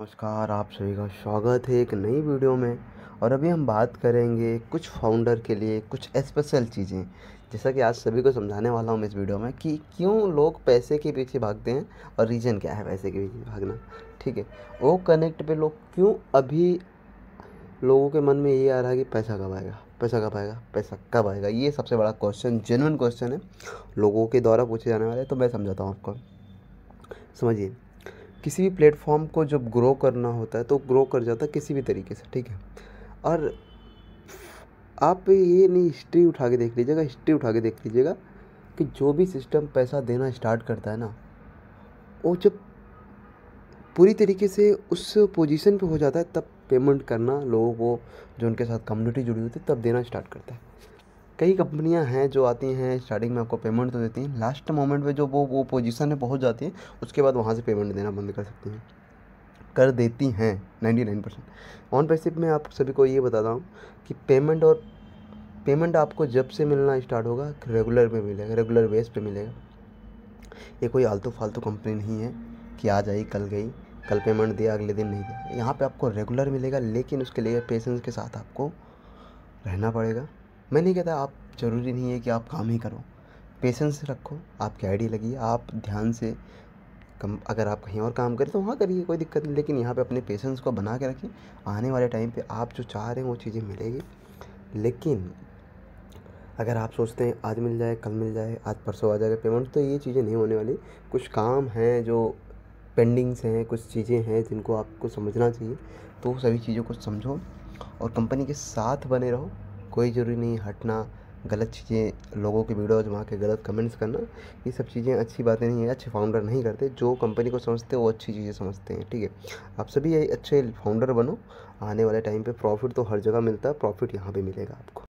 नमस्कार आप सभी का स्वागत है एक नई वीडियो में और अभी हम बात करेंगे कुछ फाउंडर के लिए कुछ स्पेशल चीज़ें जैसा कि आज सभी को समझाने वाला हूँ इस वीडियो में कि क्यों लोग पैसे के पीछे भागते हैं और रीज़न क्या है पैसे के पीछे भागना ठीक है वो कनेक्ट पे लोग क्यों अभी लोगों के मन में ये आ रहा है कि पैसा कब आएगा पैसा कब आएगा पैसा कब आएगा ये सबसे बड़ा क्वेश्चन जेनवन क्वेश्चन है लोगों के द्वारा पूछे जाने वाले तो मैं समझाता हूँ आपको समझिए किसी भी प्लेटफॉर्म को जब ग्रो करना होता है तो ग्रो कर जाता है किसी भी तरीके से ठीक है और आप ये नहीं हिस्ट्री उठा के देख लीजिएगा हिस्ट्री उठा के देख लीजिएगा कि जो भी सिस्टम पैसा देना स्टार्ट करता है ना वो जब पूरी तरीके से उस पोजीशन पे हो जाता है तब पेमेंट करना लोगों को जो उनके साथ कम्युनिटी जुड़ी होती है तब देना स्टार्ट करता है कई कंपनियां हैं जो आती हैं स्टार्टिंग में आपको पेमेंट तो देती हैं लास्ट मोमेंट में जो वो वो पोजीशन है पहुंच जाती है उसके बाद वहाँ से पेमेंट देना बंद कर सकती हैं कर देती हैं ninety nine percent on passive में आप सभी को ये बताता हूँ कि पेमेंट और पेमेंट आपको जब से मिलना स्टार्ट होगा रेगुलर में मिलेगा रेगुलर बेस पे मिलेगा ये कोई आलतू फालतू कंपनी नहीं है कि आज आई कल गई कल पेमेंट दिया अगले दिन नहीं दिया यहाँ पे आपको रेगुलर मिलेगा लेकिन उसके लिए पेशेंस के साथ आपको रहना पड़ेगा मैं नहीं कहता आप ज़रूरी नहीं है कि आप काम ही करो पेशेंस रखो आपकी आइडिया लगी आप ध्यान से कम अगर आप कहीं और काम करें तो वहाँ करिए कोई दिक्कत नहीं लेकिन यहाँ पे अपने पेशेंस को बना के रखें आने वाले टाइम पे आप जो चाह रहे हैं वो चीज़ें मिलेगी लेकिन अगर आप सोचते हैं आज मिल जाए कल मिल जाए आज परसों आ जाएगा पेमेंट तो ये चीज़ें नहीं होने वाली कुछ काम हैं जो पेंडिंग्स हैं कुछ चीज़ें हैं जिनको आपको समझना चाहिए तो सभी चीज़ों को समझो और कंपनी के साथ बने रहो कोई ज़रूरी नहीं हटना गलत चीज़ें लोगों की वीडियोज़ वहाँ के गलत कमेंट्स करना ये सब चीज़ें अच्छी बातें नहीं है अच्छे फाउंडर नहीं करते जो कंपनी को समझते वो अच्छी चीज़ें समझते हैं ठीक है आप सभी यही अच्छे फाउंडर बनो आने वाले टाइम पे प्रॉफिट तो हर जगह मिलता है प्रॉफिट यहाँ पे मिलेगा आपको